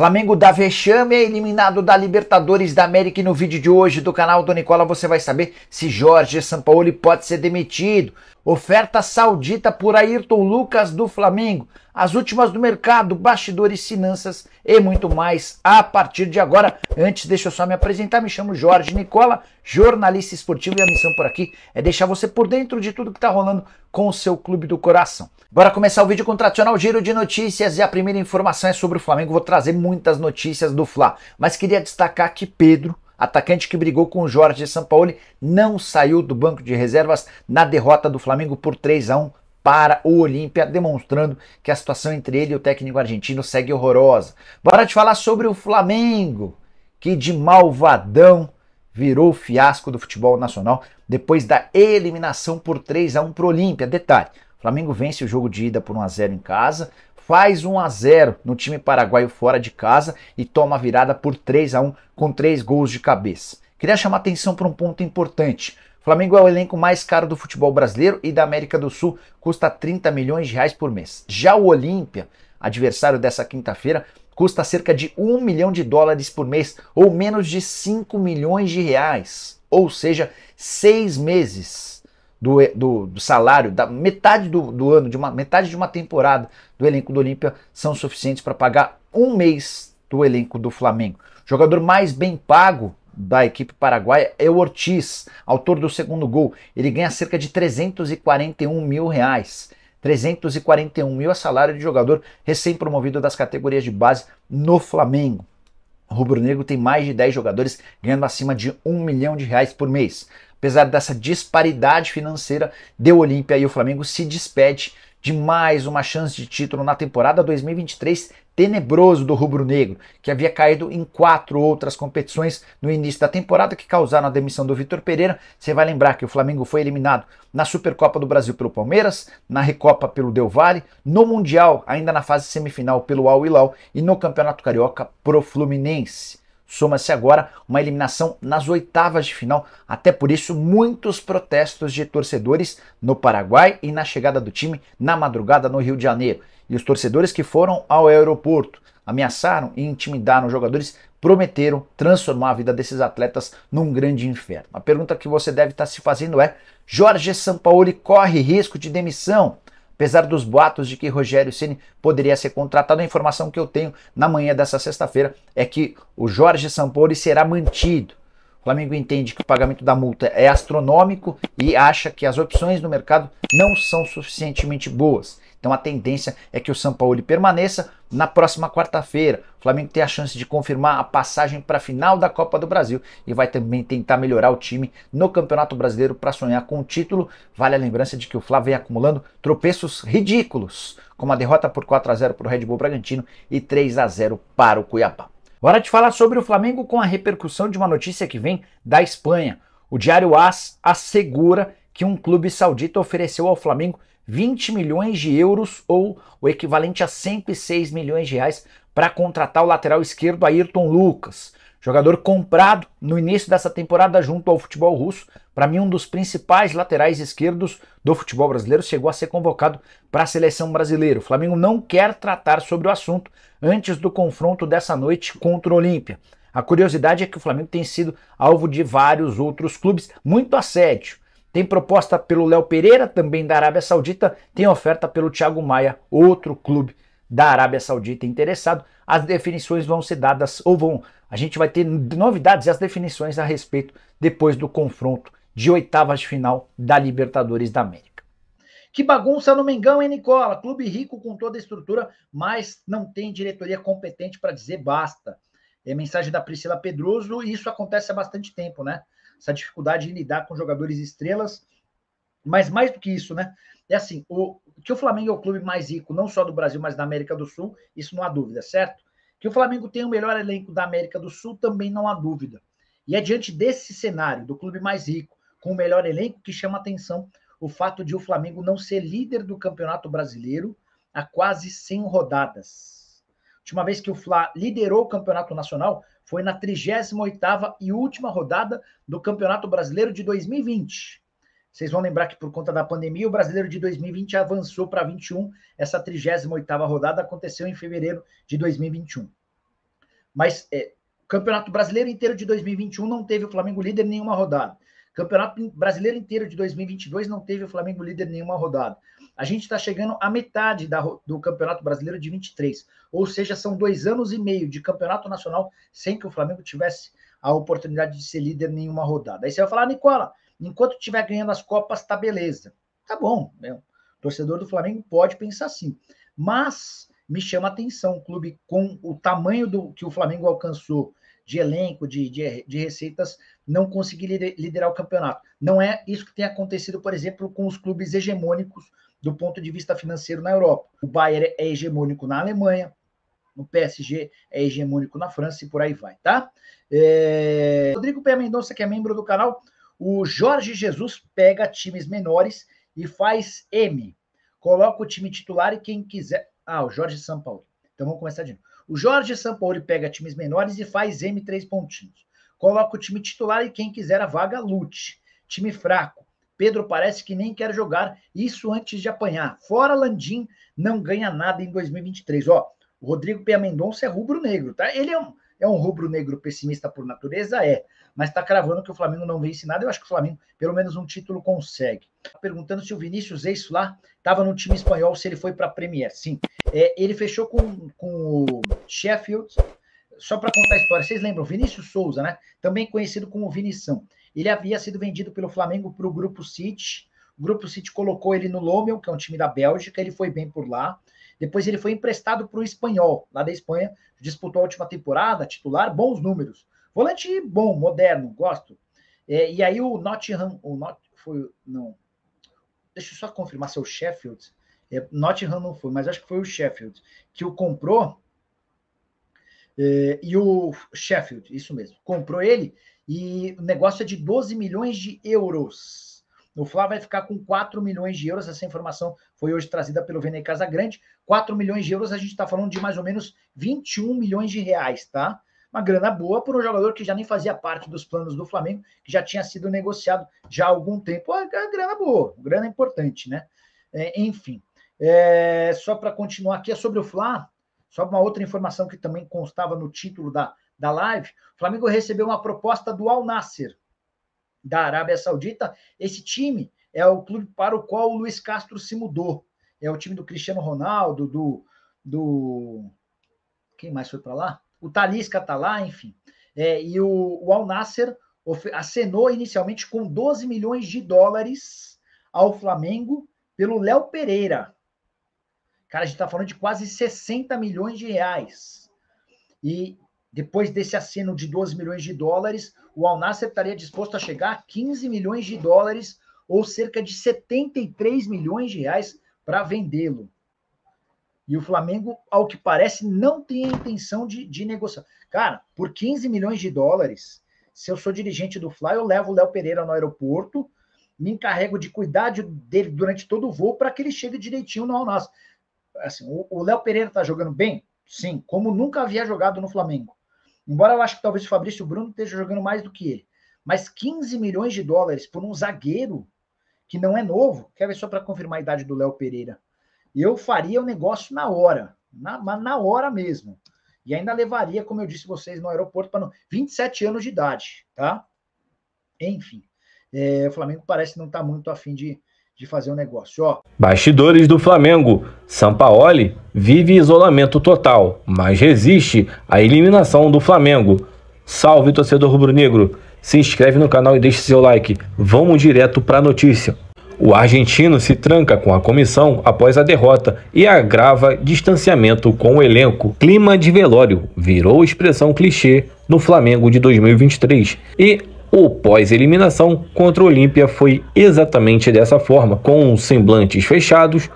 Flamengo dá vexame é eliminado da Libertadores da América e no vídeo de hoje do canal do Nicola você vai saber se Jorge Sampaoli pode ser demitido. Oferta saudita por Ayrton Lucas do Flamengo. As últimas do mercado, bastidores, finanças e muito mais a partir de agora. Antes, deixa eu só me apresentar. Me chamo Jorge Nicola, jornalista esportivo e a missão por aqui é deixar você por dentro de tudo que está rolando com o seu clube do coração. Bora começar o vídeo com o tradicional giro de notícias e a primeira informação é sobre o Flamengo. Vou trazer muitas notícias do Fla, mas queria destacar que Pedro atacante que brigou com o Jorge Sampaoli, não saiu do banco de reservas na derrota do Flamengo por 3 a 1 para o Olímpia, demonstrando que a situação entre ele e o técnico argentino segue horrorosa. Bora te falar sobre o Flamengo, que de malvadão virou fiasco do futebol nacional depois da eliminação por 3 a 1 para o Olímpia. Detalhe, o Flamengo vence o jogo de ida por 1 a 0 em casa, faz 1 a 0 no time paraguaio fora de casa e toma a virada por 3 a 1 com três gols de cabeça. Queria chamar atenção para um ponto importante. O Flamengo é o elenco mais caro do futebol brasileiro e da América do Sul, custa 30 milhões de reais por mês. Já o Olímpia, adversário dessa quinta-feira, custa cerca de 1 milhão de dólares por mês, ou menos de 5 milhões de reais, ou seja, seis meses do, do, do salário, da metade do, do ano, de uma metade de uma temporada do elenco do Olímpia são suficientes para pagar um mês do elenco do Flamengo. O jogador mais bem pago da equipe paraguaia é o Ortiz, autor do segundo gol. Ele ganha cerca de 341 mil reais. 341 mil é salário de jogador recém-promovido das categorias de base no Flamengo. O Rubro Negro tem mais de 10 jogadores ganhando acima de 1 milhão de reais por mês. Apesar dessa disparidade financeira, deu Olímpia e o Flamengo se despede de mais uma chance de título na temporada 2023 tenebroso do rubro-negro, que havia caído em quatro outras competições no início da temporada que causaram a demissão do Vitor Pereira. Você vai lembrar que o Flamengo foi eliminado na Supercopa do Brasil pelo Palmeiras, na Recopa pelo Del Valle, no Mundial, ainda na fase semifinal pelo Al Hilal e no Campeonato Carioca pro Fluminense. Soma-se agora uma eliminação nas oitavas de final, até por isso muitos protestos de torcedores no Paraguai e na chegada do time na madrugada no Rio de Janeiro. E os torcedores que foram ao aeroporto ameaçaram e intimidaram os jogadores prometeram transformar a vida desses atletas num grande inferno. A pergunta que você deve estar se fazendo é: Jorge Sampaoli corre risco de demissão? Apesar dos boatos de que Rogério Ceni poderia ser contratado, a informação que eu tenho na manhã dessa sexta-feira é que o Jorge Sampaoli será mantido. O Flamengo entende que o pagamento da multa é astronômico e acha que as opções no mercado não são suficientemente boas. Então a tendência é que o São Paulo permaneça na próxima quarta-feira. O Flamengo tem a chance de confirmar a passagem para a final da Copa do Brasil e vai também tentar melhorar o time no Campeonato Brasileiro para sonhar com o título. Vale a lembrança de que o Flamengo vem acumulando tropeços ridículos, como a derrota por 4 a 0 para o Red Bull Bragantino e 3 a 0 para o Cuiabá. Hora de falar sobre o Flamengo com a repercussão de uma notícia que vem da Espanha. O diário AS assegura que um clube saudita ofereceu ao Flamengo 20 milhões de euros ou o equivalente a 106 milhões de reais para contratar o lateral esquerdo Ayrton Lucas, jogador comprado no início dessa temporada junto ao futebol russo. Para mim, um dos principais laterais esquerdos do futebol brasileiro chegou a ser convocado para a seleção brasileira. O Flamengo não quer tratar sobre o assunto antes do confronto dessa noite contra o Olímpia. A curiosidade é que o Flamengo tem sido alvo de vários outros clubes, muito assédio. Tem proposta pelo Léo Pereira, também da Arábia Saudita, tem oferta pelo Thiago Maia, outro clube da Arábia Saudita interessado. As definições vão ser dadas, ou vão. A gente vai ter novidades e as definições a respeito depois do confronto de oitavas de final da Libertadores da América. Que bagunça no Mengão, hein, Nicola? Clube rico com toda a estrutura, mas não tem diretoria competente para dizer basta. É mensagem da Priscila Pedroso, e isso acontece há bastante tempo, né? Essa dificuldade em lidar com jogadores estrelas. Mas mais do que isso, né? É assim, o, que o Flamengo é o clube mais rico, não só do Brasil, mas da América do Sul, isso não há dúvida, certo? Que o Flamengo tem o melhor elenco da América do Sul, também não há dúvida. E é diante desse cenário, do clube mais rico, com o melhor elenco, que chama atenção o fato de o Flamengo não ser líder do Campeonato Brasileiro há quase 100 rodadas. A última vez que o Fla liderou o Campeonato Nacional foi na 38ª e última rodada do Campeonato Brasileiro de 2020. Vocês vão lembrar que por conta da pandemia, o brasileiro de 2020 avançou para 21. Essa 38 rodada aconteceu em fevereiro de 2021. Mas é, o Campeonato Brasileiro inteiro de 2021 não teve o Flamengo líder em nenhuma rodada. Campeonato Brasileiro inteiro de 2022 não teve o Flamengo líder em nenhuma rodada. A gente está chegando à metade da, do Campeonato Brasileiro de 23, ou seja, são dois anos e meio de Campeonato Nacional sem que o Flamengo tivesse a oportunidade de ser líder em nenhuma rodada. Aí você vai falar, ah, Nicola, Enquanto estiver ganhando as Copas, tá beleza. Tá bom, né? torcedor do Flamengo pode pensar assim. Mas me chama a atenção um clube com o tamanho do que o Flamengo alcançou de elenco, de, de, de receitas, não conseguir liderar o campeonato. Não é isso que tem acontecido, por exemplo, com os clubes hegemônicos do ponto de vista financeiro na Europa. O Bayern é hegemônico na Alemanha, o PSG é hegemônico na França e por aí vai, tá? É... Rodrigo P. Mendonça, que é membro do canal, o Jorge Jesus pega times menores e faz M. Coloca o time titular e quem quiser. Ah, o Jorge Sampaoli. Então vamos começar de novo. O Jorge Sampaoli pega times menores e faz M três pontinhos. Coloca o time titular e quem quiser a vaga lute. Time fraco. Pedro parece que nem quer jogar, isso antes de apanhar. Fora Landim, não ganha nada em 2023. Ó, o Rodrigo Pia Mendonça é rubro-negro, tá? Ele é um, é um rubro-negro pessimista por natureza? É. Mas está cravando que o Flamengo não vence nada. Eu acho que o Flamengo, pelo menos um título, consegue. Perguntando se o Vinícius Eis lá estava no time espanhol, se ele foi para a Premier. Sim. É, ele fechou com, com o Sheffield. Só para contar a história, vocês lembram? Vinícius Souza, né? Também conhecido como Vinição. Ele havia sido vendido pelo Flamengo para o Grupo City. O Grupo City colocou ele no Lomel, que é um time da Bélgica. Ele foi bem por lá depois ele foi emprestado para o espanhol, lá da Espanha, disputou a última temporada, titular, bons números. Volante bom, moderno, gosto. É, e aí o Nottingham, o Not, foi, não, deixa eu só confirmar se é o Sheffield, é, Nottingham não foi, mas acho que foi o Sheffield, que o comprou, é, e o Sheffield, isso mesmo, comprou ele, e o negócio é de 12 milhões de euros. O Fla vai ficar com 4 milhões de euros. Essa informação foi hoje trazida pelo Vene Grande. 4 milhões de euros, a gente está falando de mais ou menos 21 milhões de reais, tá? Uma grana boa por um jogador que já nem fazia parte dos planos do Flamengo, que já tinha sido negociado já há algum tempo. Uma é, é grana boa, uma grana importante, né? É, enfim, é, só para continuar aqui, é sobre o Fla, só uma outra informação que também constava no título da, da live. O Flamengo recebeu uma proposta do Al Nasser, da Arábia Saudita. Esse time é o clube para o qual o Luiz Castro se mudou. É o time do Cristiano Ronaldo, do. do... Quem mais foi para lá? O Talisca está lá, enfim. É, e o, o Al Nasser acenou inicialmente com 12 milhões de dólares ao Flamengo pelo Léo Pereira. Cara, a gente está falando de quase 60 milhões de reais. E depois desse aceno de 12 milhões de dólares, o Al Nassr estaria disposto a chegar a 15 milhões de dólares, ou cerca de 73 milhões de reais, para vendê-lo. E o Flamengo, ao que parece, não tem a intenção de, de negociar. Cara, por 15 milhões de dólares, se eu sou dirigente do Fly, eu levo o Léo Pereira no aeroporto, me encarrego de cuidar dele durante todo o voo para que ele chegue direitinho no Alnasser. Assim, o Léo Pereira está jogando bem? Sim, como nunca havia jogado no Flamengo. Embora eu acho que talvez o Fabrício Bruno esteja jogando mais do que ele. Mas 15 milhões de dólares por um zagueiro que não é novo, quer ver só para confirmar a idade do Léo Pereira. Eu faria o negócio na hora, na, na hora mesmo. E ainda levaria, como eu disse vocês, no aeroporto para 27 anos de idade, tá? Enfim, é, o Flamengo parece não estar tá muito afim de, de fazer um negócio. Ó. Bastidores do Flamengo. Sampaoli vive isolamento total, mas resiste à eliminação do Flamengo. Salve, torcedor rubro-negro. Se inscreve no canal e deixe seu like. Vamos direto para a notícia. O argentino se tranca com a comissão após a derrota e agrava distanciamento com o elenco. Clima de velório virou expressão clichê no Flamengo de 2023 e o pós-eliminação contra o Olímpia foi exatamente dessa forma, com semblantes fechados,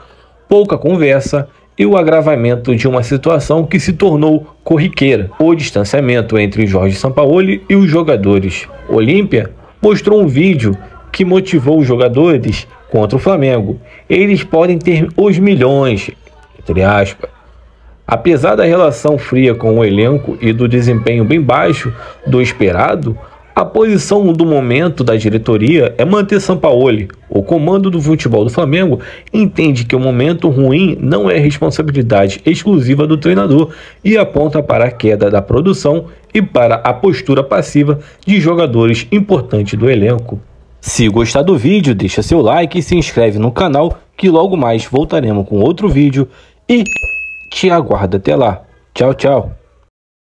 pouca conversa e o agravamento de uma situação que se tornou corriqueira, o distanciamento entre Jorge Sampaoli e os jogadores. Olímpia mostrou um vídeo que motivou os jogadores contra o Flamengo. Eles podem ter os milhões, entre aspas. Apesar da relação fria com o elenco e do desempenho bem baixo do esperado, a posição do momento da diretoria é manter Sampaoli. O comando do futebol do Flamengo entende que o momento ruim não é responsabilidade exclusiva do treinador e aponta para a queda da produção e para a postura passiva de jogadores importantes do elenco. Se gostar do vídeo, deixa seu like e se inscreve no canal que logo mais voltaremos com outro vídeo e te aguardo até lá. Tchau, tchau.